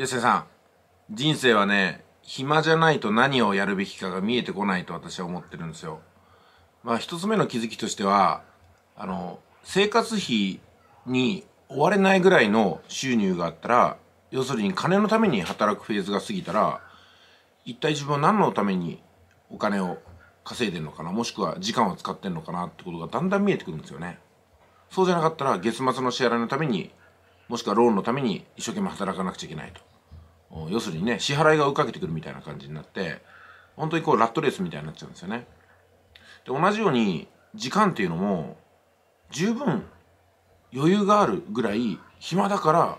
安瀬さん、人生はね、暇じゃないと何をやるべきかが見えてこないと私は思ってるんですよ。まあ一つ目の気づきとしては、あの、生活費に追われないぐらいの収入があったら、要するに金のために働くフェーズが過ぎたら、一体自分は何のためにお金を稼いでるのかな、もしくは時間を使ってんのかなってことがだんだん見えてくるんですよね。そうじゃなかったら月末の支払いのためにもしくはローンのために一生懸命働かなくちゃいけないと要するにね支払いが追いかけてくるみたいな感じになって本当にこうラットレースみたいになっちゃうんですよねで同じように時間っていうのも十分余裕があるぐらい暇だから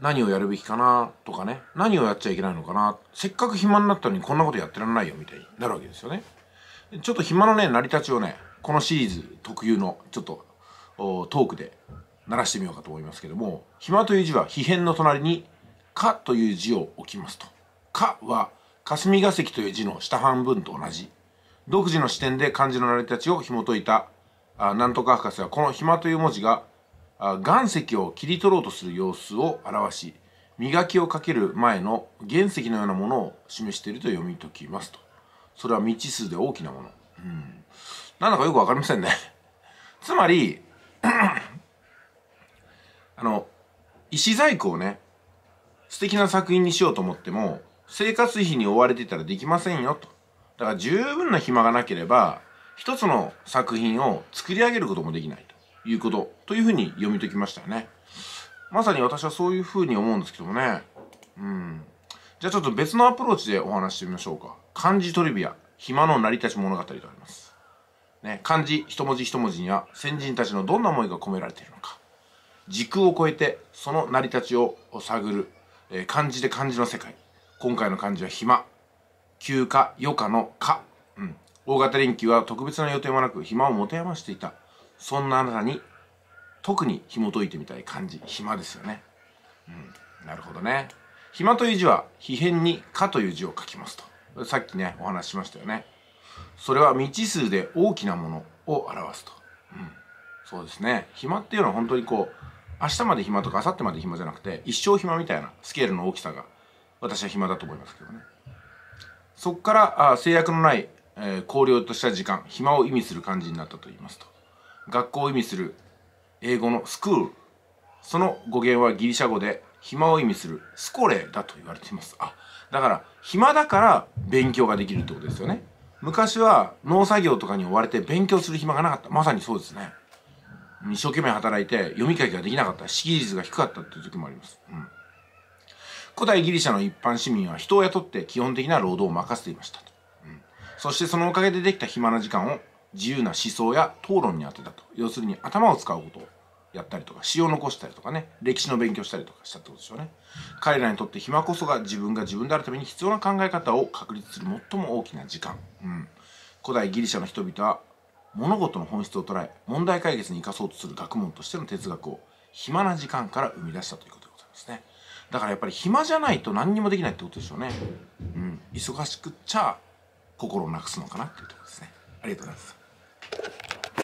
何をやるべきかなとかね何をやっちゃいけないのかなせっかく暇になったのにこんなことやってらんないよみたいになるわけですよねちょっと暇のね成り立ちをねこのシリーズ特有のちょっとトークで鳴らしてみようかと思いますけども「暇」という字は「非変」の隣に「か」という字を置きますと「か」は霞が関という字の下半分と同じ独自の視点で漢字の成り立ちを紐解いたあなんとか博士はこの「暇」という文字が岩石を切り取ろうとする様子を表し磨きをかける前の原石のようなものを示していると読み解きますとそれは未知数で大きなものうんなんだかよく分かりませんねつまりあの石細工をね素敵な作品にしようと思っても生活費に追われてたらできませんよとだから十分な暇がなければ一つの作品を作り上げることもできないということというふうに読み解きましたよねまさに私はそういうふうに思うんですけどもねうんじゃあちょっと別のアプローチでお話してみましょうか漢字トリビア暇の成り立ち物語とありますね、漢字一文字一文字には先人たちのどんな思いが込められているのか時空を超えてその成り立ちを探る、えー、漢字で漢字の世界今回の漢字は暇休暇余暇の暇、うん、大型連休は特別な予定もなく暇を持て余していたそんなあなたに特に紐解いてみたい漢字暇ですよね、うん、なるほどね暇という字は「非変に「か」という字を書きますとさっきねお話ししましたよねそれは未知数で大きなものを表すと、うん、そうですね暇っていうのは本当にこう明日まで暇とか明後日まで暇じゃなくて一生暇みたいなスケールの大きさが私は暇だと思いますけどねそこからあ制約のない、えー、考慮とした時間暇を意味する感じになったと言いますと学校を意味する英語のスクールその語源はギリシャ語で暇を意味するスコレだと言われていますあだから暇だから勉強ができるってことですよね昔は農作業とかに追われて勉強する暇がなかったまさにそうですね一生懸命働いて読み書きができなかった識字率が低かったっていう時もあります、うん、古代ギリシャの一般市民は人を雇って基本的な労働を任せていましたと、うん、そしてそのおかげでできた暇な時間を自由な思想や討論に当てたと要するに頭を使うことをやったりとか詩を残したりとかね歴史の勉強したりとかしたってことでしょうね彼らにとって暇こそが自分が自分であるために必要な考え方を確立する最も大きな時間、うん、古代ギリシャの人々は物事の本質を捉え問題解決に生かそうとする学問としての哲学を暇な時間から生み出したということでございますねだからやっぱり暇じゃないと何にもできないってことでしょうねうん忙しくっちゃ心をなくすのかなっていうところですねありがとうございます